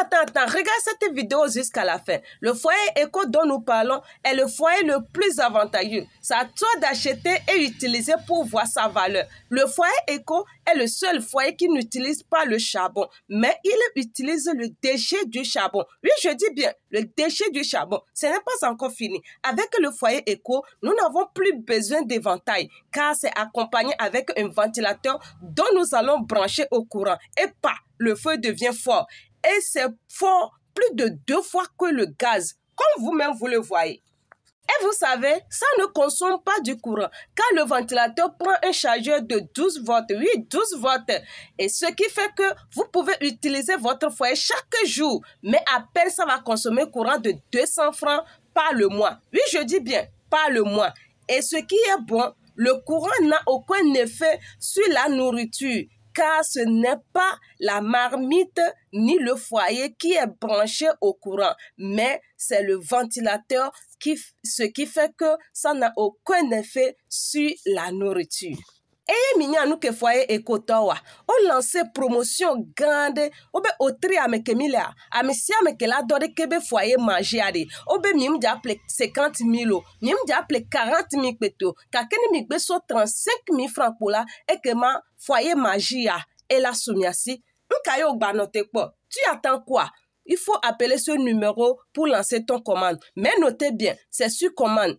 attends, regarde cette vidéo jusqu'à la fin. Le foyer éco dont nous parlons est le foyer le plus avantageux. C'est à toi d'acheter et utiliser pour voir sa valeur. Le foyer éco est le seul foyer qui n'utilise pas le charbon, mais il utilise le déchet du charbon. Oui, je dis bien, le déchet du charbon. Ce n'est pas encore fini. Avec le foyer éco, nous n'avons plus besoin d'éventail, car c'est accompagné avec un ventilateur dont nous allons brancher au courant. Et pas, le feu devient fort et c'est fort plus de deux fois que le gaz, comme vous-même vous le voyez. Et vous savez, ça ne consomme pas du courant, car le ventilateur prend un chargeur de 12 volts, oui, 12 volts. Et ce qui fait que vous pouvez utiliser votre foyer chaque jour, mais à peine ça va consommer courant de 200 francs par le mois. Oui, je dis bien, par le mois. Et ce qui est bon, le courant n'a aucun effet sur la nourriture car ce n'est pas la marmite ni le foyer qui est branché au courant, mais c'est le ventilateur qui, ce qui fait que ça n'a aucun effet sur la nourriture. Et minya nous ke o promotion On Obe wobe otri ame kemi lea ame sia ame ke la dɔ ɖe ke be fɔ ye mazia ɖe wobe miem dza e cinquante mille la e ma foye magia ela tu attends quoi il faut appeler ce numéro pour lancer ton commande mais notez bien c'est sur commande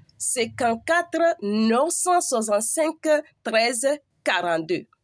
54 965 13 42.